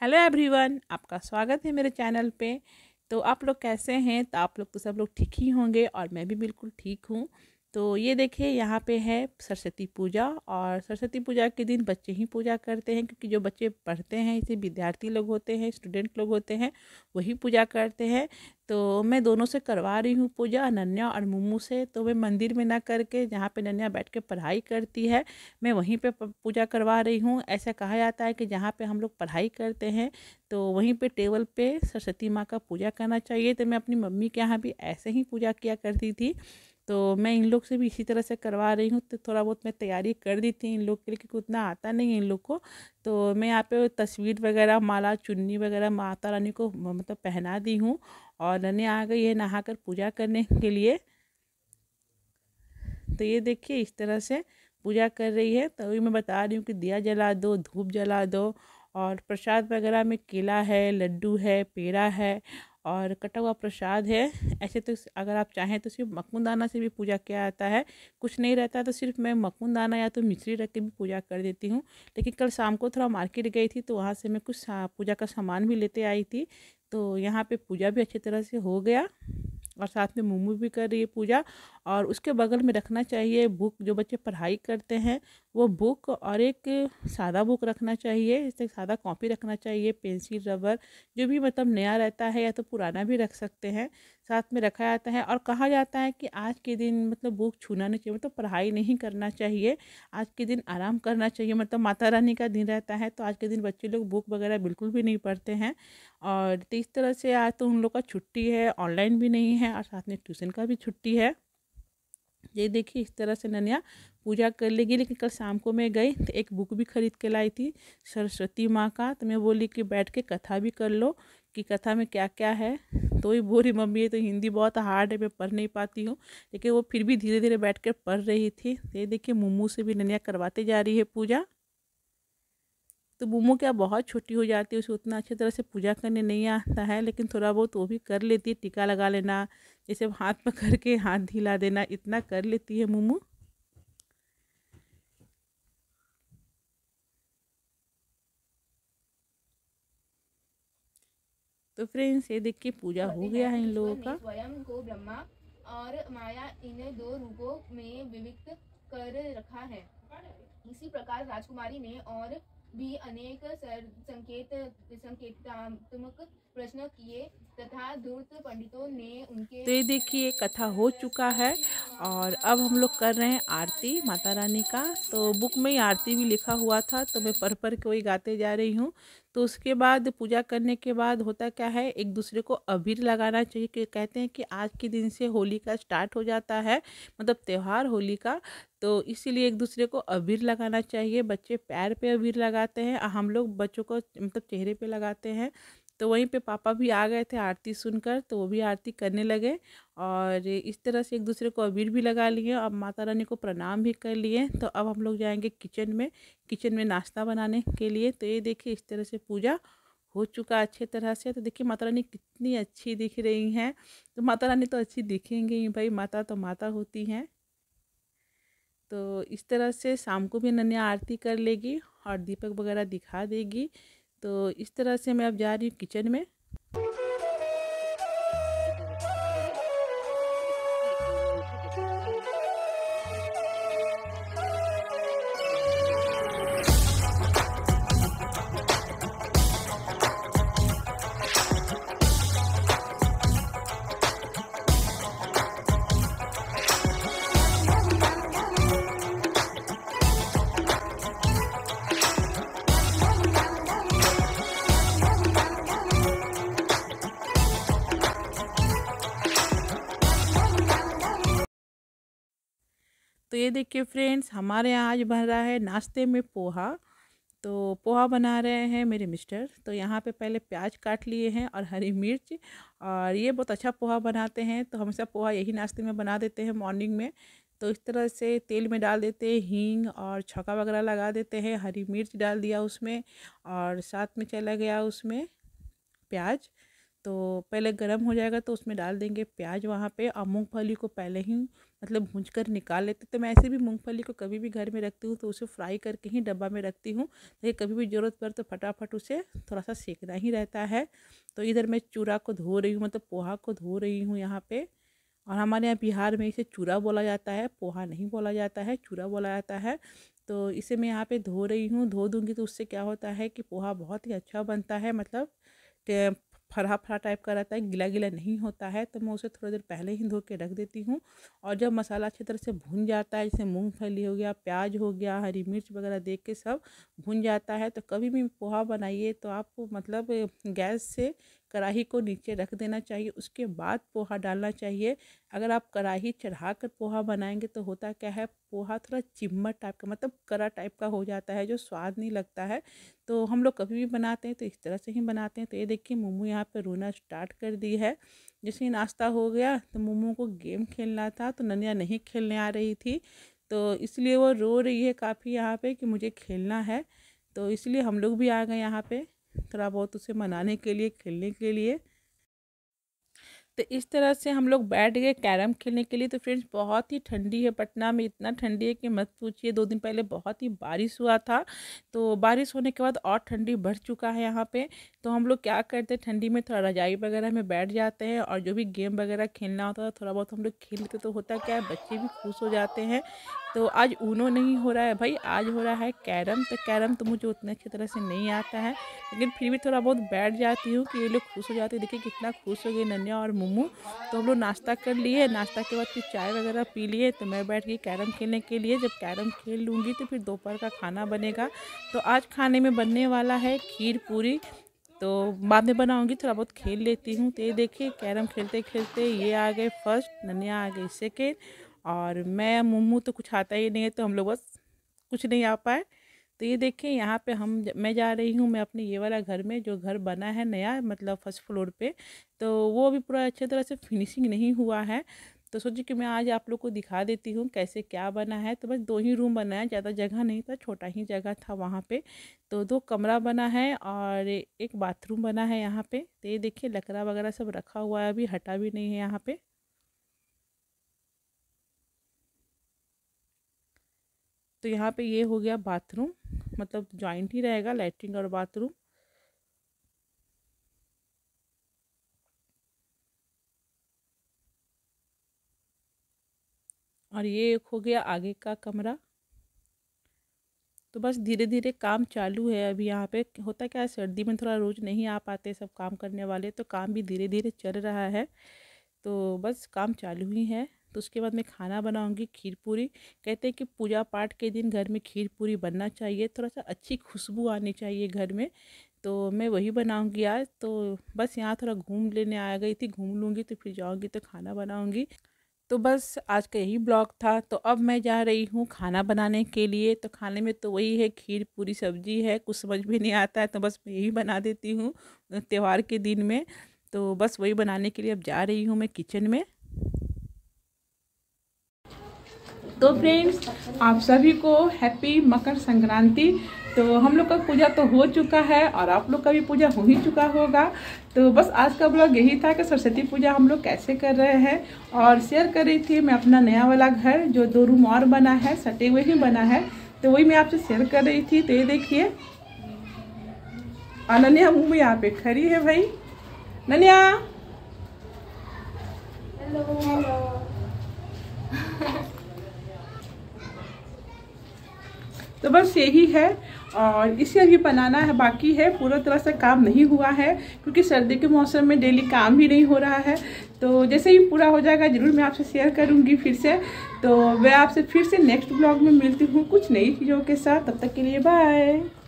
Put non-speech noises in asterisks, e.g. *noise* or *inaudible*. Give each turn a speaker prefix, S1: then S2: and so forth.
S1: hello everyone आपका स्वागत है मेरे चैनल पे तो आप लोग कैसे हैं तो आप लोग तो सब लोग ठीक ही होंगे और मैं भी बिल्कुल ठीक हूँ तो ये देखिए यहाँ पे है सरस्वती पूजा और सरस्वती पूजा के दिन बच्चे ही पूजा करते हैं क्योंकि जो बच्चे पढ़ते हैं इसे विद्यार्थी लोग होते हैं स्टूडेंट लोग होते हैं वही पूजा करते हैं तो मैं दोनों से करवा रही हूँ पूजा अनन्या और मुमू से तो मैं मंदिर में ना करके जहाँ पे अनन्या बैठ के पढ़ाई करती है मैं वहीं पे पूजा करवा रही हूँ ऐसा कहा जाता है कि जहाँ पे हम लोग पढ़ाई करते हैं तो वहीं पे टेबल पे सरस्वती माँ का पूजा करना चाहिए तो मैं अपनी मम्मी के यहाँ भी ऐसे ही पूजा किया करती थी तो मैं इन लोग से भी इसी तरह से करवा रही हूँ तो थोड़ा बहुत मैं तैयारी कर दी थी इन लोग के लिए क्योंकि उतना आता नहीं है इन लोग को तो मैं यहाँ पे तस्वीर वगैरह माला चुन्नी वगैरह माता रानी को मतलब पहना दी हूँ और रानी आ गई है नहा कर पूजा करने के लिए तो ये देखिए इस तरह से पूजा कर रही है तभी तो मैं बता रही हूँ कि दिया जला दो धूप जला दो और प्रसाद वगैरह में केला है लड्डू है पेड़ा है और कटा हुआ प्रसाद है ऐसे तो अगर आप चाहें तो सिर्फ मखून दाना से भी पूजा किया जाता है कुछ नहीं रहता तो सिर्फ मैं मखून दाना या तो मिश्री रख के भी पूजा कर देती हूँ लेकिन कल शाम को थोड़ा मार्केट गई थी तो वहाँ से मैं कुछ पूजा का सामान भी लेते आई थी तो यहाँ पे पूजा भी अच्छी तरह से हो गया और साथ में मोमो भी कर रही है पूजा और उसके बगल में रखना चाहिए बुक जो बच्चे पढ़ाई करते हैं वो बुक और एक सादा बुक रखना चाहिए इससे सादा कॉपी रखना चाहिए पेंसिल रबर जो भी मतलब नया रहता है या तो पुराना भी रख सकते हैं साथ में रखा जाता है और कहा जाता है कि आज के दिन मतलब बुक छूना नहीं चाहिए मतलब पढ़ाई नहीं करना चाहिए आज के दिन आराम करना चाहिए मतलब माता रानी का दिन रहता है तो आज के दिन बच्चे लोग बुक वगैरह बिल्कुल भी नहीं पढ़ते हैं और इस तरह से आज तो उन लोग का छुट्टी है ऑनलाइन भी नहीं है और साथ में ट्यूशन का भी छुट्टी है ये देखिए इस तरह से ननिया पूजा कर लेगी लेकिन कल शाम को मैं गई तो एक बुक भी खरीद के लाई थी सरस्वती माँ का तो मैं बोली कि बैठ के कथा भी कर लो कि कथा में क्या क्या है तो ये बोरी मम्मी है तो हिंदी बहुत हार्ड है मैं पढ़ नहीं पाती हूँ लेकिन वो फिर भी धीरे धीरे बैठ कर पढ़ रही थी तो ये देखिए मुम्मू से भी ननिया करवाते जा रही है पूजा तो बूमो क्या बहुत छोटी हो जाती है उसे उतना अच्छी तरह से पूजा करने नहीं आता है लेकिन थोड़ा बहुत वो भी कर लेती है टीका लगा लेना जैसे हाथ पकड़ *laughs* के हाथ ढीला देना इतना कर लेती है मोमो तो फ्रेंड्स ये के पूजा हो गया है इन लोगों का स्वयं को ब्रह्मा और माया इन दो रूपों में विविक्त कर रखा है इसी प्रकार राजकुमारी ने और भी अनेक संकेत संकेतात्मक प्रश्न किए तथा धूर्त पंडितों ने उनके तो ये देखिए कथा हो चुका है और अब हम लोग कर रहे हैं आरती माता रानी का तो बुक में ही आरती भी लिखा हुआ था तो मैं पढ़ पढ़ के वही गाते जा रही हूँ तो उसके बाद पूजा करने के बाद होता क्या है एक दूसरे को अबीर लगाना चाहिए कि कहते हैं कि आज के दिन से होली का स्टार्ट हो जाता है मतलब त्यौहार होली का तो इसीलिए एक दूसरे को अबीर लगाना चाहिए बच्चे पैर पे अबीर लगाते हैं हम लोग बच्चों को मतलब चेहरे पे लगाते हैं तो वहीं पे पापा भी आ गए थे आरती सुनकर तो वो भी आरती करने लगे और इस तरह से एक दूसरे को अबीर भी लगा लिए अब माता रानी को प्रणाम भी कर लिए तो अब हम लोग जाएंगे किचन में किचन में नाश्ता बनाने के लिए तो ये देखिए इस तरह से पूजा हो चुका अच्छे तरह से तो देखिए माता रानी कितनी अच्छी दिख रही हैं तो माता रानी तो अच्छी दिखेंगे ही भाई माता तो माता होती हैं तो इस तरह से शाम को भी नन्या आरती कर लेगी और दीपक वगैरह दिखा देगी तो इस तरह से मैं अब जा रही हूँ किचन में तो ये देखिए फ्रेंड्स हमारे यहाँ आज बन रहा है नाश्ते में पोहा तो पोहा बना रहे हैं मेरे मिस्टर तो यहाँ पे पहले प्याज काट लिए हैं और हरी मिर्च और ये बहुत अच्छा पोहा बनाते हैं तो हमेशा पोहा यही नाश्ते में बना देते हैं मॉर्निंग में तो इस तरह से तेल में डाल देते हैं हींग और छौका वगैरह लगा देते हैं हरी मिर्च डाल दिया उसमें और साथ में चला गया उसमें प्याज तो पहले गर्म हो जाएगा तो उसमें डाल देंगे प्याज वहाँ पे और मूँगफली को पहले ही मतलब भूज कर निकाल लेते तो मैं ऐसे भी मूँगफली को कभी भी घर में रखती हूँ तो उसे फ्राई करके ही डब्बा में रखती हूँ लेकिन कभी भी ज़रूरत पड़े तो फटाफट उसे थोड़ा सा सेकना ही रहता है तो इधर मैं चूरा को धो रही हूँ मतलब पोहा को धो रही हूँ यहाँ पर और हमारे यहाँ बिहार में इसे चूरा बोला जाता है पोहा नहीं बोला जाता है चूरा बोला जाता है तो इसे मैं यहाँ पे धो रही हूँ धो दूँगी तो उससे क्या होता है कि पोहा बहुत ही अच्छा बनता है मतलब फरा फरा टाइप का रहता है गिला गिला नहीं होता है तो मैं उसे थोड़ी देर पहले ही धो के रख देती हूँ और जब मसाला अच्छी तरह से भुन जाता है जैसे मूँगफली हो गया प्याज हो गया हरी मिर्च वगैरह देख के सब भुन जाता है तो कभी भी पोहा बनाइए तो आप मतलब गैस से कढ़ाई को नीचे रख देना चाहिए उसके बाद पोहा डालना चाहिए अगर आप कढ़ाही चढ़ा कर पोहा बनाएंगे तो होता क्या है पोहा थोड़ा चिम्मट टाइप का मतलब करा टाइप का हो जाता है जो स्वाद नहीं लगता है तो हम लोग कभी भी बनाते हैं तो इस तरह से ही बनाते हैं तो ये देखिए मोमो यहाँ पर रोना स्टार्ट कर दी है जैसे नाश्ता हो गया तो मोमो को गेम खेलना था तो ननिया नहीं खेलने आ रही थी तो इसलिए वो रो रही है काफ़ी यहाँ पर कि मुझे खेलना है तो इसलिए हम लोग भी आ गए यहाँ पर थोड़ा बहुत तो उसे मनाने के लिए खेलने के लिए तो इस तरह से हम लोग बैठ गए कैरम खेलने के लिए तो फ्रेंड्स बहुत ही ठंडी है पटना में इतना ठंडी है कि मत पूछिए दो दिन पहले बहुत ही बारिश हुआ था तो बारिश होने के बाद और ठंडी बढ़ चुका है यहाँ पे तो हम लोग क्या करते हैं ठंडी में थोड़ा रजाई वगैरह में बैठ जाते हैं और जो भी गेम वगैरह खेलना होता है थोड़ा बहुत हम लोग खेलते तो होता क्या है बच्चे भी खुश हो जाते हैं तो आज ऊनो नहीं हो रहा है भाई आज हो रहा है कैरम तो कैरम तो मुझे उतने अच्छी तरह से नहीं आता है लेकिन फिर भी थोड़ा बहुत बैठ जाती हूँ कि ये लोग खुश हो जाते हैं देखिए कितना खुश हो गए नन्या और मोमो तो हम लोग नाश्ता कर लिए नाश्ता के बाद फिर चाय वगैरह पी लिए तो मैं बैठ गई कैरम खेलने के लिए जब कैरम खेल लूँगी तो फिर दोपहर का खाना बनेगा तो आज खाने में बनने वाला है खीर पूरी तो बाद में बनाऊंगी थोड़ा बहुत खेल लेती हूँ तो ये देखिए कैरम खेलते खेलते ये आ गए फर्स्ट नन्या आ गई सेकेंड और मैं मोमो तो कुछ आता ही नहीं है तो हम लोग बस कुछ नहीं आ पाए तो ये देखें यहाँ पे हम मैं जा रही हूँ मैं अपने ये वाला घर में जो घर बना है नया मतलब फर्स्ट फ्लोर पे तो वो अभी पूरा अच्छे तरह से फिनिशिंग नहीं हुआ है तो सोचिए कि मैं आज आप लोग को दिखा देती हूँ कैसे क्या बना है तो बस दो ही रूम बना है ज़्यादा जगह नहीं था छोटा ही जगह था वहाँ पे तो दो कमरा बना है और एक बाथरूम बना है यहाँ पे तो ये देखिए लकड़ा वगैरह सब रखा हुआ है अभी हटा भी नहीं है यहाँ पे तो यहाँ पे ये हो गया बाथरूम मतलब जॉइंट ही रहेगा लेटरिन और बाथरूम और ये एक हो गया आगे का कमरा तो बस धीरे धीरे काम चालू है अभी यहाँ पे होता क्या है सर्दी में थोड़ा रोज़ नहीं आ पाते सब काम करने वाले तो काम भी धीरे धीरे चल रहा है तो बस काम चालू ही है तो उसके बाद मैं खाना बनाऊँगी खीर पूरी कहते हैं कि पूजा पाठ के दिन घर में खीर पूरी बनना चाहिए थोड़ा सा अच्छी खुशबू आनी चाहिए घर में तो मैं वही बनाऊँगी आज तो बस यहाँ थोड़ा घूम लेने आ गई थी घूम लूँगी तो फिर जाऊँगी तो खाना बनाऊँगी तो बस आज का यही ब्लॉग था तो अब मैं जा रही हूँ खाना बनाने के लिए तो खाने में तो वही है खीर पूरी सब्जी है कुछ समझ भी नहीं आता है तो बस मैं यही बना देती हूँ त्यौहार के दिन में तो बस वही बनाने के लिए अब जा रही हूँ मैं किचन में तो फ्रेंड्स आप सभी को हैप्पी मकर संक्रांति तो हम लोग का पूजा तो हो चुका है और आप लोग का भी पूजा हो ही चुका होगा तो बस आज का ब्लॉग यही था कि सरस्वती पूजा हम लोग कैसे कर रहे हैं और शेयर कर रही थी मैं अपना नया वाला घर जो दो रूम और बना है सटे हुए ही बना है तो वही मैं आपसे शेयर कर रही थी तो ये देखिए अनन्या मुँह यहाँ पे खड़ी है भाई नन्या हेलो तो बस यही है और इसे अभी बनाना है बाकी है पूरा तरह से काम नहीं हुआ है क्योंकि सर्दी के मौसम में डेली काम भी नहीं हो रहा है तो जैसे ही पूरा हो जाएगा ज़रूर मैं आपसे शेयर करूँगी फिर से तो मैं आपसे फिर से नेक्स्ट ब्लॉग में मिलती हूँ कुछ नई चीज़ों के साथ तब तक के लिए बाय